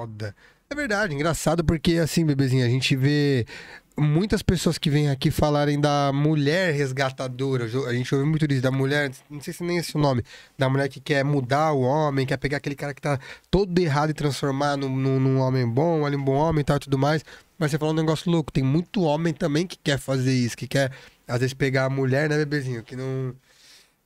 foda. É verdade, engraçado porque assim, bebezinho, a gente vê muitas pessoas que vêm aqui falarem da mulher resgatadora. A gente ouve muito isso, da mulher, não sei se nem é esse é o nome, da mulher que quer mudar o homem, quer pegar aquele cara que tá todo errado e transformar num, num, num homem bom, um bom homem e tal e tudo mais. Mas você falou um negócio louco, tem muito homem também que quer fazer isso, que quer, às vezes, pegar a mulher, né, bebezinho, que não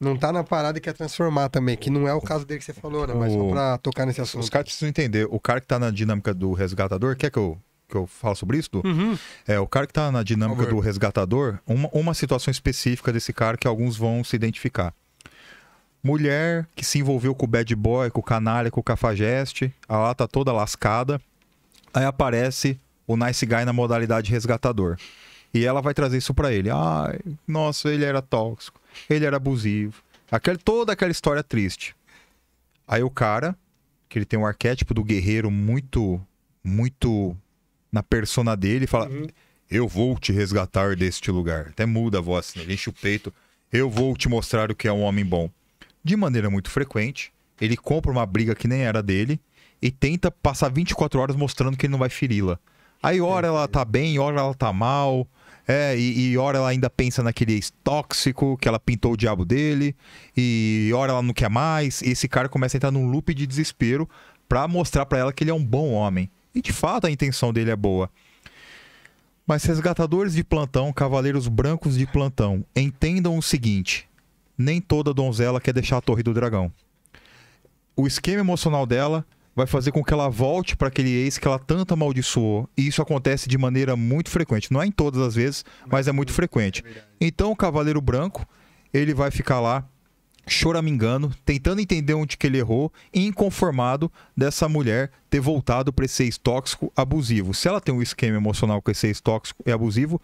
não tá na parada e quer transformar também, que não é o caso dele que você falou, né? Mas só pra tocar nesse assunto. Os caras precisam entender, o cara que tá na dinâmica do resgatador, quer que eu que eu falo sobre isso, uhum. é o cara que tá na dinâmica do resgatador, uma, uma situação específica desse cara que alguns vão se identificar. Mulher que se envolveu com o bad boy, com o canalha, com o cafajeste, ela tá toda lascada. Aí aparece o nice guy na modalidade resgatador. E ela vai trazer isso para ele. Ai, ah, nossa, ele era tóxico, ele era abusivo. Aquela, toda aquela história triste. Aí o cara, que ele tem um arquétipo do guerreiro muito, muito na persona dele, fala: uhum. Eu vou te resgatar deste lugar. Até muda a voz, assim, ele enche o peito. Eu vou te mostrar o que é um homem bom. De maneira muito frequente, ele compra uma briga que nem era dele e tenta passar 24 horas mostrando que ele não vai feri-la. Aí, hora ela tá bem, hora ela tá mal. É, e, e ora ela ainda pensa naquele ex tóxico que ela pintou o diabo dele, e ora ela não quer mais, e esse cara começa a entrar num loop de desespero para mostrar para ela que ele é um bom homem. E de fato a intenção dele é boa. Mas resgatadores de plantão, cavaleiros brancos de plantão, entendam o seguinte: nem toda donzela quer deixar a torre do dragão. O esquema emocional dela vai fazer com que ela volte para aquele ex que ela tanto amaldiçoou. E isso acontece de maneira muito frequente. Não é em todas as vezes, mas é muito frequente. Então o Cavaleiro Branco, ele vai ficar lá choramingando, tentando entender onde que ele errou e inconformado dessa mulher ter voltado para esse ex tóxico abusivo. Se ela tem um esquema emocional com esse ex tóxico e abusivo,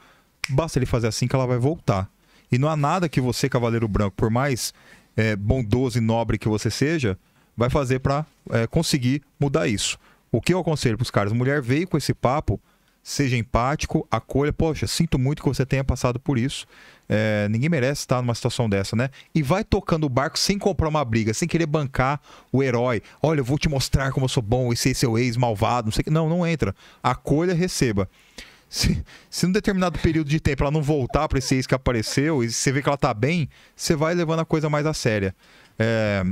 basta ele fazer assim que ela vai voltar. E não há nada que você, Cavaleiro Branco, por mais é, bondoso e nobre que você seja, vai fazer para é, conseguir mudar isso. O que eu aconselho para os caras? Mulher veio com esse papo, seja empático, acolha. Poxa, sinto muito que você tenha passado por isso. É, ninguém merece estar numa situação dessa, né? E vai tocando o barco sem comprar uma briga, sem querer bancar o herói. Olha, eu vou te mostrar como eu sou bom, e é seu ex malvado, não sei que. Não, não entra. Acolha, receba. Se, se num determinado período de tempo ela não voltar para esse ex que apareceu e você vê que ela tá bem, você vai levando a coisa mais a séria. É,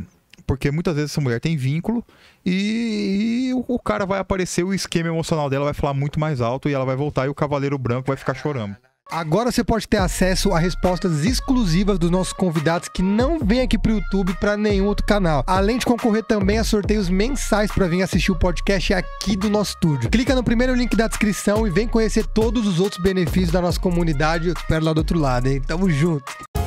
porque muitas vezes essa mulher tem vínculo e, e o, o, cara vai aparecer, o esquema emocional dela vai falar muito mais alto e ela vai voltar e o cavaleiro branco vai ficar chorando. Agora você pode ter acesso a respostas exclusivas dos nossos convidados que não vêm aqui para o YouTube para nenhum outro canal. Além de concorrer também a sorteios mensais para vir assistir o podcast aqui do nosso estúdio. Clica no primeiro link da descrição e vem conhecer todos os outros benefícios da nossa comunidade. Eu espero lá do outro lado, hein? Tamo junto!